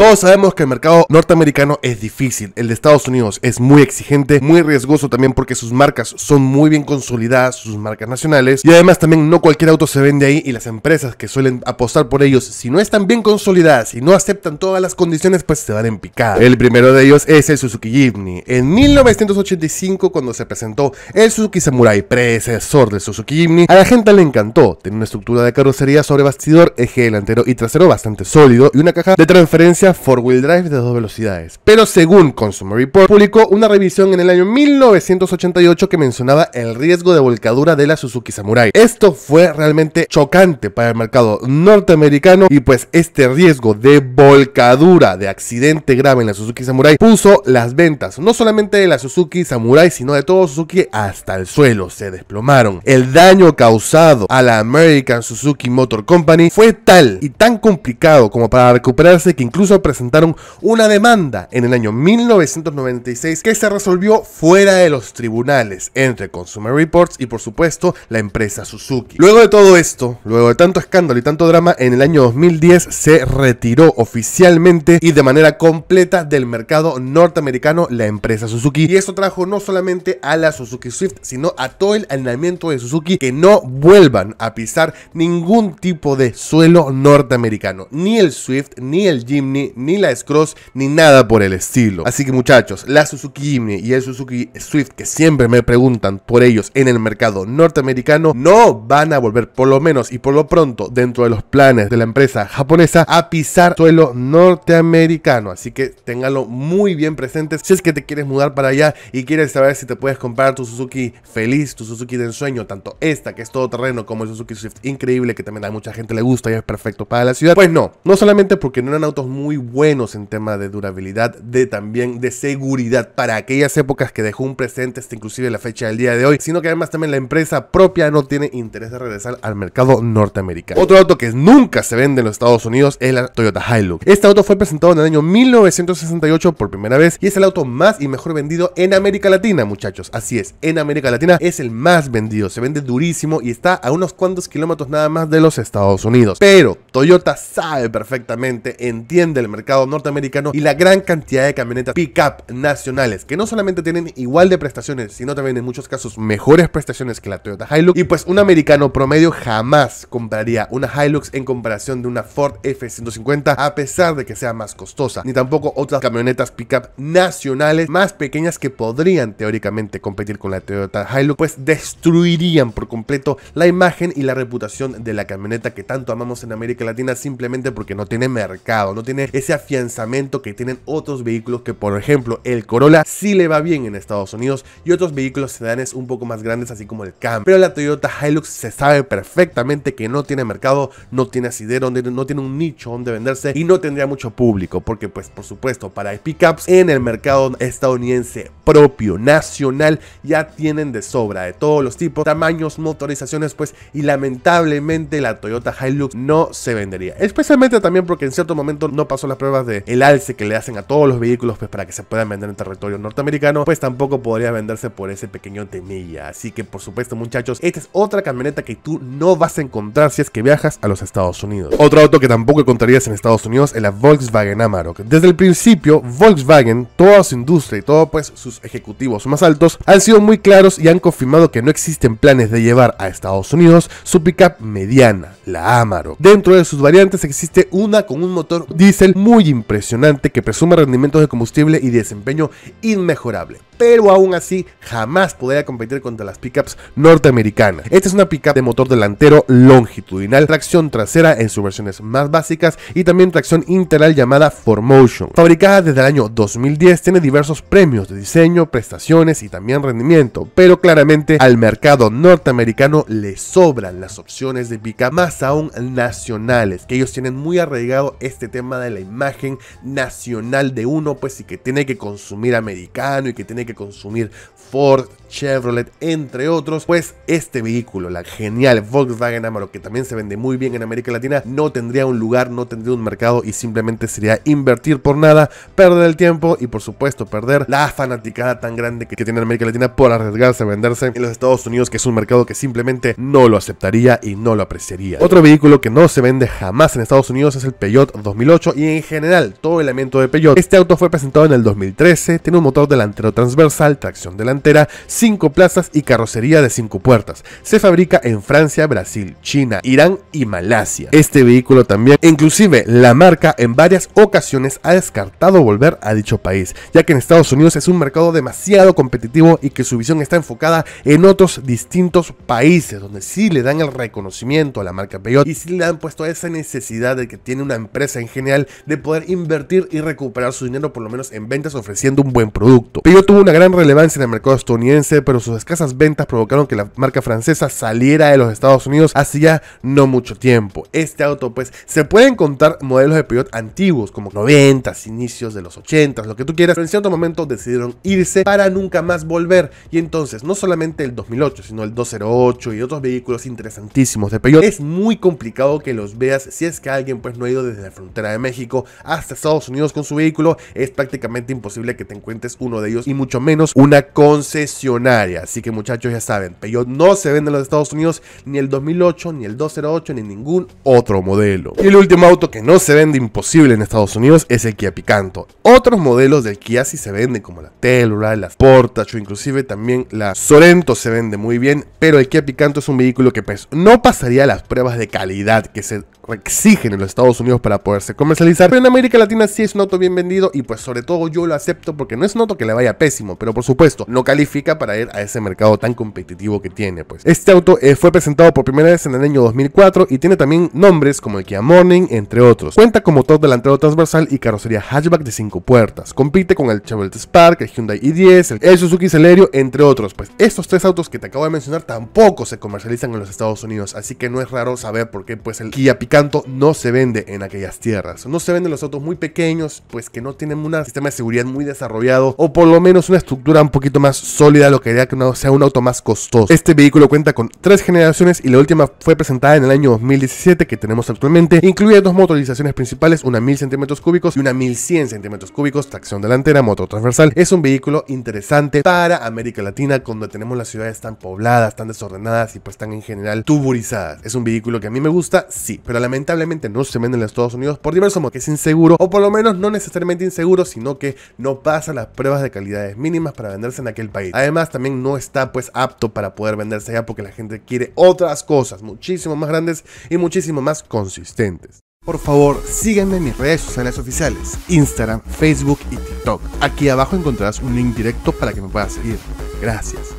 Todos sabemos que el mercado norteamericano es difícil, el de Estados Unidos es muy exigente, muy riesgoso también porque sus marcas son muy bien consolidadas, sus marcas nacionales, y además también no cualquier auto se vende ahí y las empresas que suelen apostar por ellos, si no están bien consolidadas y no aceptan todas las condiciones, pues se van en picada. El primero de ellos es el Suzuki Jimny. En 1985, cuando se presentó el Suzuki Samurai, predecesor del Suzuki Jimny, a la gente le encantó, tiene una estructura de carrocería sobre bastidor, eje delantero y trasero bastante sólido y una caja de transferencia four-wheel drive de dos velocidades. Pero según Consumer Report, publicó una revisión en el año 1988 que mencionaba el riesgo de volcadura de la Suzuki Samurai. Esto fue realmente chocante para el mercado norteamericano y pues este riesgo de volcadura de accidente grave en la Suzuki Samurai puso las ventas no solamente de la Suzuki Samurai sino de todo Suzuki hasta el suelo, se desplomaron. El daño causado a la American Suzuki Motor Company fue tal y tan complicado como para recuperarse que incluso presentaron una demanda en el año 1996 que se resolvió fuera de los tribunales entre Consumer Reports y por supuesto la empresa Suzuki. Luego de todo esto, luego de tanto escándalo y tanto drama, en el año 2010 se retiró oficialmente y de manera completa del mercado norteamericano la empresa Suzuki. Y eso trajo no solamente a la Suzuki Swift, sino a todo el alineamiento de Suzuki que no vuelvan a pisar ningún tipo de suelo norteamericano, ni el Swift, ni el Jimny, ni la scross ni nada por el estilo. Así que muchachos, la Suzuki Jimny y el Suzuki Swift, que siempre me preguntan por ellos en el mercado norteamericano, no van a volver, por lo menos y por lo pronto, dentro de los planes de la empresa japonesa, a pisar suelo norteamericano. Así que ténganlo muy bien presente si es que te quieres mudar para allá y quieres saber si te puedes comprar tu Suzuki feliz, tu Suzuki de ensueño, tanto esta que es todo terreno como el Suzuki Swift increíble que también a mucha gente le gusta y es perfecto para la ciudad. Pues no, no solamente porque no eran autos muy buenos en tema de durabilidad, de también de seguridad para aquellas épocas que dejó un presente hasta inclusive la fecha del día de hoy, sino que además también la empresa propia no tiene interés de regresar al mercado norteamericano. Otro auto que nunca se vende en los Estados Unidos es la Toyota Hilux. Este auto fue presentado en el año 1968 por primera vez y es el auto más y mejor vendido en América Latina, muchachos. Así es, en América Latina es el más vendido, se vende durísimo y está a unos cuantos kilómetros nada más de los Estados Unidos. Pero Toyota sabe perfectamente, entiende el mercado norteamericano y la gran cantidad de camionetas pickup nacionales que no solamente tienen igual de prestaciones, sino también en muchos casos mejores prestaciones que la Toyota Hilux. Y pues un americano promedio jamás compraría una Hilux en comparación de una Ford F-150 a pesar de que sea más costosa, ni tampoco otras camionetas pickup nacionales más pequeñas que podrían teóricamente competir con la Toyota Hilux, pues destruirían por completo la imagen y la reputación de la camioneta que tanto amamos en América Latina simplemente porque no tiene mercado, no tiene ese afianzamiento que tienen otros vehículos que por ejemplo el Corolla sí le va bien en Estados Unidos y otros vehículos sedanes un poco más grandes así como el Cam. Pero la Toyota Hilux se sabe perfectamente que no tiene mercado, no tiene asidero, no tiene un nicho donde venderse y no tendría mucho público porque pues por supuesto para pickups en el mercado estadounidense propio, nacional, ya tienen de sobra de todos los tipos, tamaños, motorizaciones pues y lamentablemente la Toyota Hilux no se vendería. Especialmente también porque en cierto momento no pasó son las pruebas de el alce que le hacen a todos los vehículos pues para que se puedan vender en territorio norteamericano, pues tampoco podría venderse por ese pequeño temilla. Así que por supuesto muchachos, esta es otra camioneta que tú no vas a encontrar si es que viajas a los Estados Unidos. Otro auto que tampoco encontrarías en Estados Unidos es la Volkswagen Amarok. Desde el principio, Volkswagen, toda su industria y todos pues sus ejecutivos más altos han sido muy claros y han confirmado que no existen planes de llevar a Estados Unidos su pickup mediana, la Amarok. Dentro de sus variantes existe una con un motor diésel muy impresionante que presume rendimientos de combustible y desempeño inmejorable pero aún así jamás podría competir contra las pickups norteamericanas. Esta es una pickup de motor delantero longitudinal, tracción trasera en sus versiones más básicas y también tracción integral llamada 4Motion. Fabricada desde el año 2010, tiene diversos premios de diseño, prestaciones y también rendimiento, pero claramente al mercado norteamericano le sobran las opciones de pickup, más aún nacionales, que ellos tienen muy arraigado este tema de la imagen nacional de uno, pues y que tiene que consumir americano y que tiene que consumir Ford, Chevrolet, entre otros, pues este vehículo, la genial Volkswagen Amarok, que también se vende muy bien en América Latina, no tendría un lugar, no tendría un mercado y simplemente sería invertir por nada, perder el tiempo y por supuesto perder la fanaticada tan grande que, tiene América Latina por arriesgarse a venderse en los Estados Unidos, que es un mercado que simplemente no lo aceptaría y no lo apreciaría. Otro vehículo que no se vende jamás en Estados Unidos es el Peugeot 2008 y en general todo el elemento de Peugeot. Este auto fue presentado en el 2013, tiene un motor delantero transversal tracción delantera, 5 plazas y carrocería de 5 puertas. Se fabrica en Francia, Brasil, China, Irán y Malasia. Este vehículo también, inclusive la marca en varias ocasiones ha descartado volver a dicho país, ya que en Estados Unidos es un mercado demasiado competitivo y que su visión está enfocada en otros distintos países, donde sí le dan el reconocimiento a la marca Peugeot y sí le han puesto esa necesidad de que tiene una empresa en general de poder invertir y recuperar su dinero por lo menos en ventas ofreciendo un buen producto. Peugeot tuvo una gran relevancia en el mercado estadounidense, pero sus escasas ventas provocaron que la marca francesa saliera de los Estados Unidos hacía no mucho tiempo. Este auto, pues, se pueden contar modelos de Peugeot antiguos, como 90, inicios de los 80, s lo que tú quieras, pero en cierto momento decidieron irse para nunca más volver. Y entonces, no solamente el 2008, sino el 208 y otros vehículos interesantísimos de Peugeot, es muy complicado que los veas si es que alguien pues no ha ido desde la frontera de México hasta Estados Unidos con su vehículo, es prácticamente imposible que te encuentres uno de ellos y mucho mucho menos una concesionaria. Así que muchachos ya saben, Peugeot no se vende en los Estados Unidos ni el 2008, ni el 208, ni ningún otro modelo. Y el último auto que no se vende imposible en Estados Unidos es el Kia Picanto. Otros modelos del Kia sí se venden como la Telluride, la Sportage inclusive también la Sorento se vende muy bien, pero el Kia Picanto es un vehículo que pues, no pasaría las pruebas de calidad que se exigen en los Estados Unidos para poderse comercializar, pero en América Latina sí es un auto bien vendido y pues sobre todo yo lo acepto porque no es un auto que le vaya pésimo pero por supuesto, no califica para ir a ese mercado tan competitivo que tiene. Pues. Este auto eh, fue presentado por primera vez en el año 2004 y tiene también nombres como el Kia Morning, entre otros. Cuenta con motor delantero transversal y carrocería hatchback de 5 puertas. Compite con el Chevrolet Spark, el Hyundai i10, el Suzuki Celerio, entre otros. Pues estos tres autos que te acabo de mencionar tampoco se comercializan en los Estados Unidos, así que no es raro saber por qué pues el Kia Picanto no se vende en aquellas tierras. No se venden los autos muy pequeños, pues que no tienen un sistema de seguridad muy desarrollado o por lo menos una estructura un poquito más sólida, lo que haría que no sea un auto más costoso. Este vehículo cuenta con tres generaciones y la última fue presentada en el año 2017 que tenemos actualmente. Incluye dos motorizaciones principales, una 1000 centímetros cúbicos y una 1100 centímetros cúbicos, tracción delantera, motor transversal. Es un vehículo interesante para América Latina, cuando tenemos las ciudades tan pobladas, tan desordenadas y pues tan en general tuburizadas. Es un vehículo que a mí me gusta, sí, pero lamentablemente no se vende en Estados Unidos por diversos motivos, que es inseguro, o por lo menos no necesariamente inseguro, sino que no pasa las pruebas de calidad mínimas para venderse en aquel país. Además, también no está pues apto para poder venderse allá porque la gente quiere otras cosas muchísimo más grandes y muchísimo más consistentes. Por favor, síganme en mis redes sociales oficiales, Instagram, Facebook y TikTok. Aquí abajo encontrarás un link directo para que me puedas seguir. Gracias.